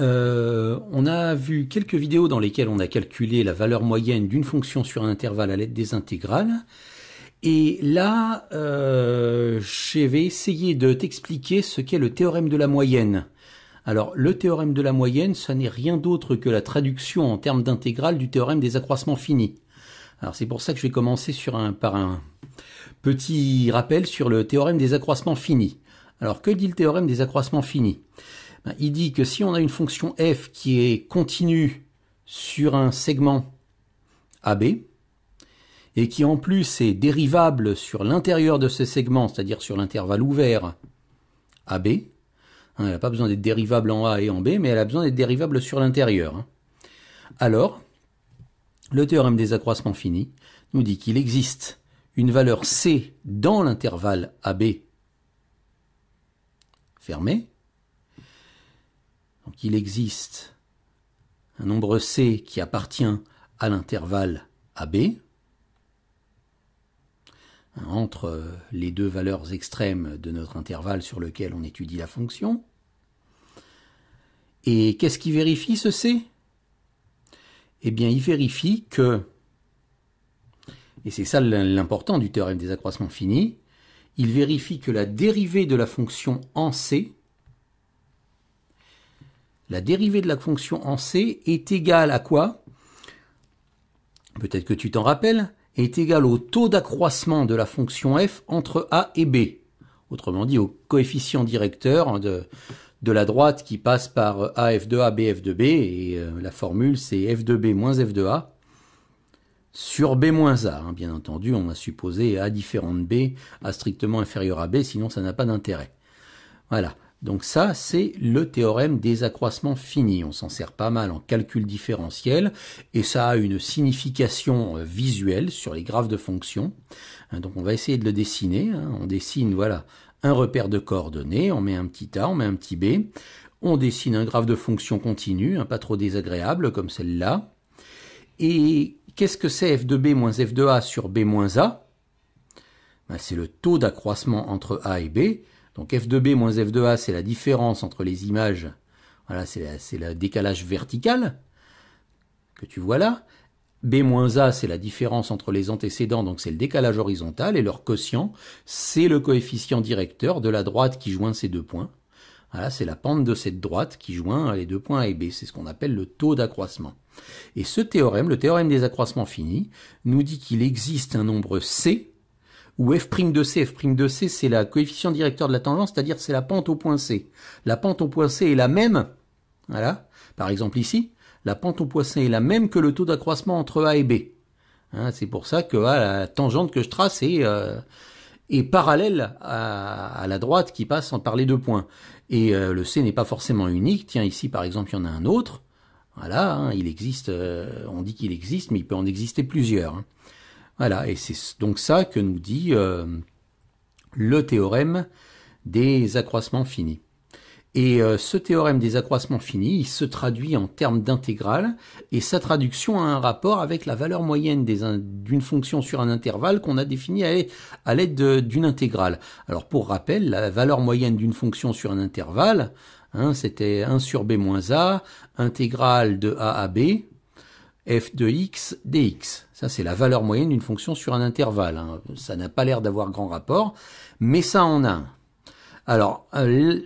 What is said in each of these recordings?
Euh, on a vu quelques vidéos dans lesquelles on a calculé la valeur moyenne d'une fonction sur un intervalle à l'aide des intégrales. Et là, euh, je vais essayer de t'expliquer ce qu'est le théorème de la moyenne. Alors, le théorème de la moyenne, ça n'est rien d'autre que la traduction en termes d'intégrale du théorème des accroissements finis. Alors, c'est pour ça que je vais commencer sur un, par un petit rappel sur le théorème des accroissements finis. Alors, que dit le théorème des accroissements finis Hein, il dit que si on a une fonction f qui est continue sur un segment AB, et qui en plus est dérivable sur l'intérieur de ce segment, c'est-à-dire sur l'intervalle ouvert AB, hein, elle n'a pas besoin d'être dérivable en A et en B, mais elle a besoin d'être dérivable sur l'intérieur. Hein. Alors, le théorème des accroissements finis nous dit qu'il existe une valeur C dans l'intervalle AB fermé, qu'il il existe un nombre C qui appartient à l'intervalle AB, entre les deux valeurs extrêmes de notre intervalle sur lequel on étudie la fonction. Et qu'est-ce qui vérifie ce C Eh bien, il vérifie que, et c'est ça l'important du théorème des accroissements finis, il vérifie que la dérivée de la fonction en C la dérivée de la fonction en c est égale à quoi Peut-être que tu t'en rappelles, est égale au taux d'accroissement de la fonction f entre a et b. Autrement dit, au coefficient directeur de, de la droite qui passe par euh, a f de a, f de b, et euh, la formule c'est f de b moins f de a sur b moins a. Hein. Bien entendu, on a supposé a différent de b, a strictement inférieur à b, sinon ça n'a pas d'intérêt. Voilà. Donc ça, c'est le théorème des accroissements finis. On s'en sert pas mal en calcul différentiel et ça a une signification euh, visuelle sur les graphes de fonctions. Hein, donc on va essayer de le dessiner. Hein. On dessine, voilà, un repère de coordonnées, on met un petit a, on met un petit b. On dessine un graphe de fonction continue, hein, pas trop désagréable comme celle-là. Et qu'est-ce que c'est f de b moins f de a sur b moins a ben, C'est le taux d'accroissement entre a et b donc f de b moins f de a c'est la différence entre les images. Voilà, c'est le décalage vertical que tu vois là. B-A, moins c'est la différence entre les antécédents, donc c'est le décalage horizontal, et leur quotient, c'est le coefficient directeur de la droite qui joint ces deux points. Voilà, c'est la pente de cette droite qui joint les deux points A et B. C'est ce qu'on appelle le taux d'accroissement. Et ce théorème, le théorème des accroissements finis, nous dit qu'il existe un nombre C ou f' de c, de c, c'est la coefficient directeur de la tangente, c'est-à-dire c'est la pente au point C. La pente au point C est la même, voilà, par exemple ici, la pente au point C est la même que le taux d'accroissement entre A et B. Hein, c'est pour ça que la tangente que je trace est, euh, parallèle à, la droite qui passe par les deux points. Et euh, le C n'est pas forcément unique. Tiens, ici par exemple, il y en a un autre. Voilà, hein, il existe, euh, on dit qu'il existe, mais il peut en exister plusieurs. Hein. Voilà, et c'est donc ça que nous dit euh, le théorème des accroissements finis. Et euh, ce théorème des accroissements finis, il se traduit en termes d'intégrale, et sa traduction a un rapport avec la valeur moyenne d'une fonction sur un intervalle qu'on a définie à, l'aide d'une intégrale. Alors pour rappel, la valeur moyenne d'une fonction sur un intervalle, hein, c'était 1 sur b moins a, intégrale de a à b, f de x dx. Ça, c'est la valeur moyenne d'une fonction sur un intervalle. Hein. Ça n'a pas l'air d'avoir grand rapport, mais ça en a un. Alors, euh,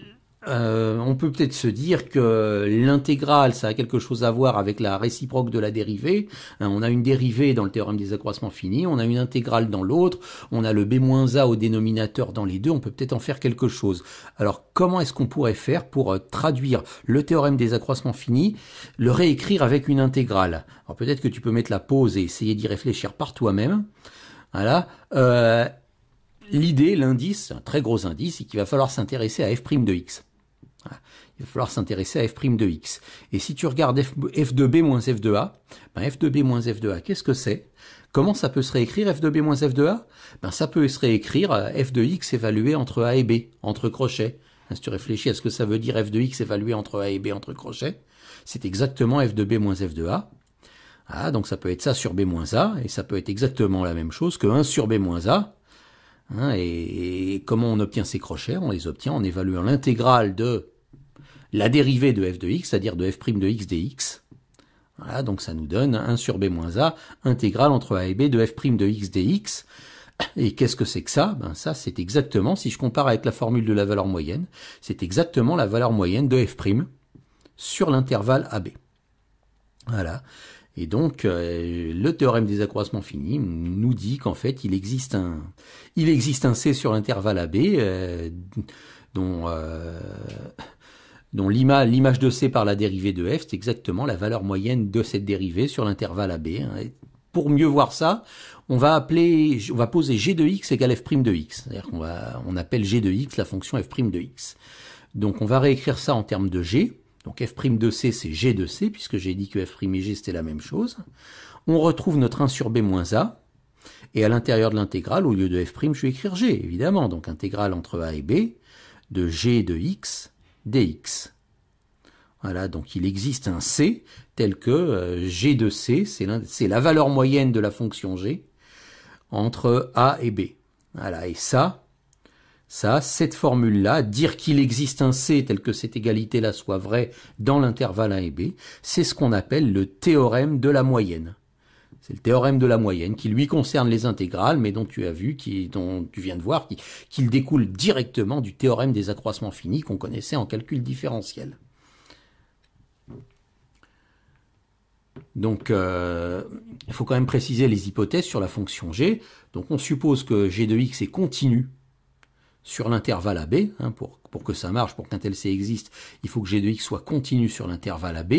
euh, on peut peut-être se dire que l'intégrale, ça a quelque chose à voir avec la réciproque de la dérivée. Euh, on a une dérivée dans le théorème des accroissements finis, on a une intégrale dans l'autre, on a le b-a au dénominateur dans les deux, on peut peut-être en faire quelque chose. Alors comment est-ce qu'on pourrait faire pour euh, traduire le théorème des accroissements finis, le réécrire avec une intégrale Alors peut-être que tu peux mettre la pause et essayer d'y réfléchir par toi-même. Voilà. L'idée, l'indice, un très gros indice, c'est qu'il va falloir s'intéresser à f' de x. Il va falloir s'intéresser à f' de x. Et si tu regardes f, de b moins f de a, ben f de b moins f de a, qu'est-ce que c'est Comment ça peut se réécrire f de b moins f de a ben Ça peut se réécrire f de x évalué entre a et b, entre crochets. Si tu réfléchis à ce que ça veut dire f de x évalué entre a et b, entre crochets, c'est exactement f de b moins f de a. Ah, donc ça peut être ça sur b moins a, et ça peut être exactement la même chose que 1 sur b moins a, et, comment on obtient ces crochets On les obtient en évaluant l'intégrale de la dérivée de f de x, c'est-à-dire de f' de x dx. Voilà, donc ça nous donne 1 sur b moins a, intégrale entre a et b de f' de x dx. Et qu'est-ce que c'est que ça Ben ça, c'est exactement, si je compare avec la formule de la valeur moyenne, c'est exactement la valeur moyenne de f' sur l'intervalle AB. Voilà. Et donc, euh, le théorème des accroissements finis nous dit qu'en fait, il existe un, il existe un C sur l'intervalle AB b euh, dont euh, dont l'image de C par la dérivée de f, c'est exactement la valeur moyenne de cette dérivée sur l'intervalle AB. b. Hein. pour mieux voir ça, on va appeler, on va poser g de x égale f' de x. C'est-à-dire qu'on va, on appelle g de x la fonction f' de x. Donc on va réécrire ça en termes de g. Donc f' de c, c'est g de c, puisque j'ai dit que f' et g, c'était la même chose. On retrouve notre 1 sur b moins a. Et à l'intérieur de l'intégrale, au lieu de f', je vais écrire g, évidemment. Donc intégrale entre a et b de g de x dx. Voilà, donc il existe un c tel que euh, g de c, c'est la valeur moyenne de la fonction g entre a et b. Voilà, et ça, ça, cette formule-là, dire qu'il existe un c tel que cette égalité-là soit vraie dans l'intervalle a et b, c'est ce qu'on appelle le théorème de la moyenne. C'est le théorème de la moyenne qui lui concerne les intégrales, mais dont tu as vu, qui, dont tu viens de voir, qu'il découle directement du théorème des accroissements finis qu'on connaissait en calcul différentiel. Donc, euh, il faut quand même préciser les hypothèses sur la fonction g. Donc, on suppose que g de x est continu sur l'intervalle AB. Hein, pour, que ça marche, pour qu'un tel C existe, il faut que G de x soit continu sur l'intervalle AB.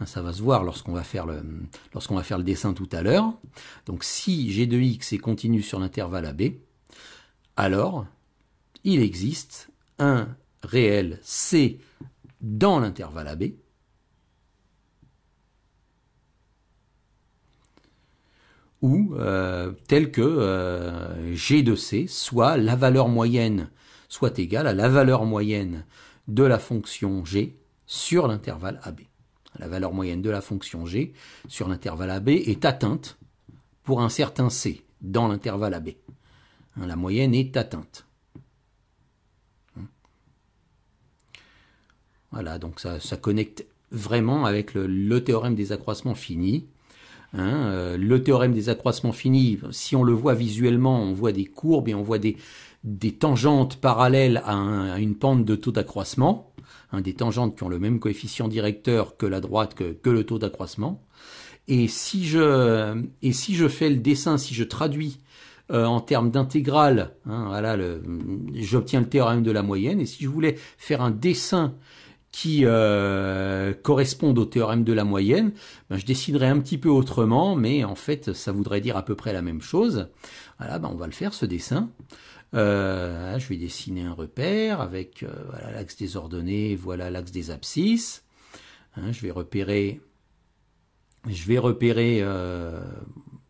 Hein, ça va se voir lorsqu'on va, faire le, lorsqu'on va faire le dessin tout à l'heure. Donc si G de x est continu sur l'intervalle AB, alors il existe un réel C dans l'intervalle AB ou euh, tel que euh, G de C soit la valeur moyenne, soit égale à la valeur moyenne de la fonction G sur l'intervalle AB. La valeur moyenne de la fonction G sur l'intervalle AB est atteinte pour un certain C dans l'intervalle AB. Hein, la moyenne est atteinte. Hein. Voilà, donc ça, connecte vraiment avec le, le théorème des accroissements finis. Hein, euh, le théorème des accroissements finis, si on le voit visuellement, on voit des courbes et on voit des, tangentes parallèles à, une pente de taux d'accroissement, hein, des tangentes qui ont le même coefficient directeur que la droite, que, le taux d'accroissement. Et si, je, fais le dessin, si je traduis euh, en termes d'intégrale, hein, voilà, j'obtiens le théorème de la moyenne. Et si je voulais faire un dessin qui euh, correspondent au théorème de la moyenne, ben, je déciderai un petit peu autrement, mais en fait ça voudrait dire à peu près la même chose. Voilà, ben, on va le faire ce dessin. Euh, je vais dessiner un repère avec euh, l'axe des ordonnées, voilà l'axe des abscisses. Hein, je vais repérer, je vais repérer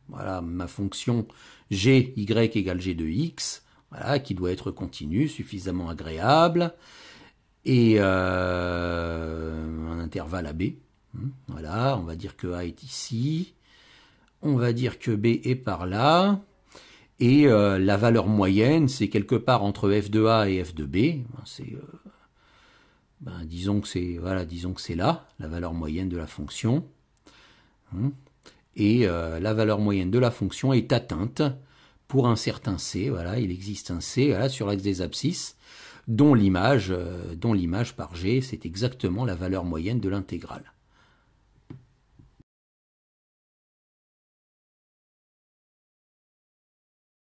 voilà, ma fonction g, y égale g de x, voilà, qui doit être continue, suffisamment agréable et euh, un intervalle B hein, Voilà, on va dire que A est ici, on va dire que B est par là, et euh, la valeur moyenne, c'est quelque part entre f de A et f de B. Hein, c'est, euh, ben, disons que c'est voilà, disons que c'est là la valeur moyenne de la fonction. Hein, et la valeur moyenne de la fonction est atteinte pour un certain c. Voilà, il existe un c sur l'axe des abscisses dont l'image, euh, dont l'image par G, c'est exactement la valeur moyenne de l'intégrale.